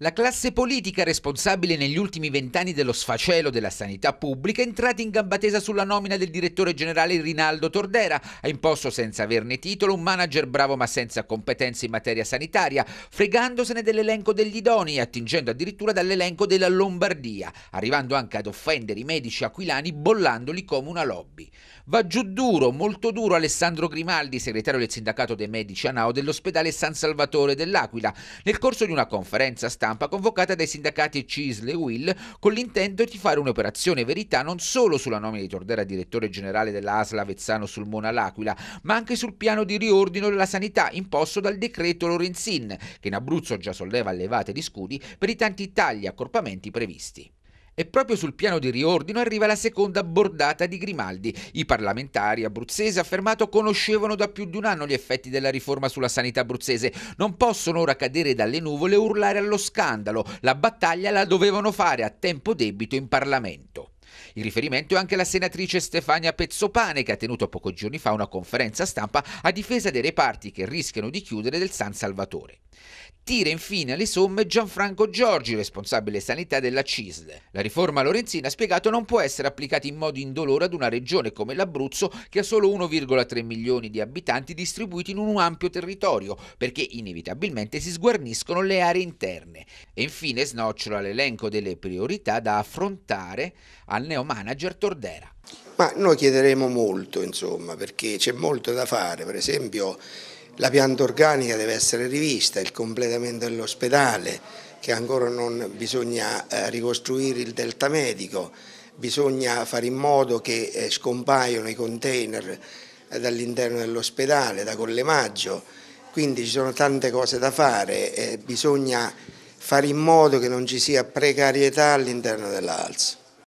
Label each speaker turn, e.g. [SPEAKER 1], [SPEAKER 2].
[SPEAKER 1] La classe politica responsabile negli ultimi vent'anni dello sfacelo della sanità pubblica è entrata in gamba tesa sulla nomina del direttore generale Rinaldo Tordera, ha imposto senza averne titolo un manager bravo ma senza competenze in materia sanitaria, fregandosene dell'elenco degli idonei e attingendo addirittura dall'elenco della Lombardia, arrivando anche ad offendere i medici aquilani bollandoli come una lobby. Va giù duro, molto duro Alessandro Grimaldi, segretario del sindacato dei medici a Nao dell'ospedale San Salvatore dell'Aquila, nel corso di una conferenza stampa stampa convocata dai sindacati Cisle e Will con l'intento di fare un'operazione verità non solo sulla nomina di Tordera direttore generale della ASL Avezzano sul Mona L'Aquila, ma anche sul piano di riordino della sanità imposto dal decreto Lorenzin, che in Abruzzo già solleva levate di scudi per i tanti tagli e accorpamenti previsti. E proprio sul piano di riordino arriva la seconda bordata di Grimaldi. I parlamentari abruzzesi, affermato, conoscevano da più di un anno gli effetti della riforma sulla sanità abruzzese. Non possono ora cadere dalle nuvole e urlare allo scandalo. La battaglia la dovevano fare a tempo debito in Parlamento. Il riferimento è anche la senatrice Stefania Pezzopane che ha tenuto pochi giorni fa una conferenza stampa a difesa dei reparti che rischiano di chiudere del San Salvatore tira infine alle somme Gianfranco Giorgi, responsabile sanità della CISL. La riforma Lorenzina ha spiegato non può essere applicata in modo indolore ad una regione come l'Abruzzo che ha solo 1,3 milioni di abitanti distribuiti in un ampio territorio, perché inevitabilmente si sguarniscono le aree interne. E infine snocciola l'elenco delle priorità da affrontare al neo manager
[SPEAKER 2] Tordera. Ma noi chiederemo molto, insomma, perché c'è molto da fare, per esempio la pianta organica deve essere rivista, il completamento dell'ospedale, che ancora non bisogna eh, ricostruire il delta medico, bisogna fare in modo che eh, scompaiano i container eh, dall'interno dell'ospedale, da collemaggio, quindi ci sono tante cose da fare, bisogna fare in modo che non ci sia precarietà all'interno dell'ALS.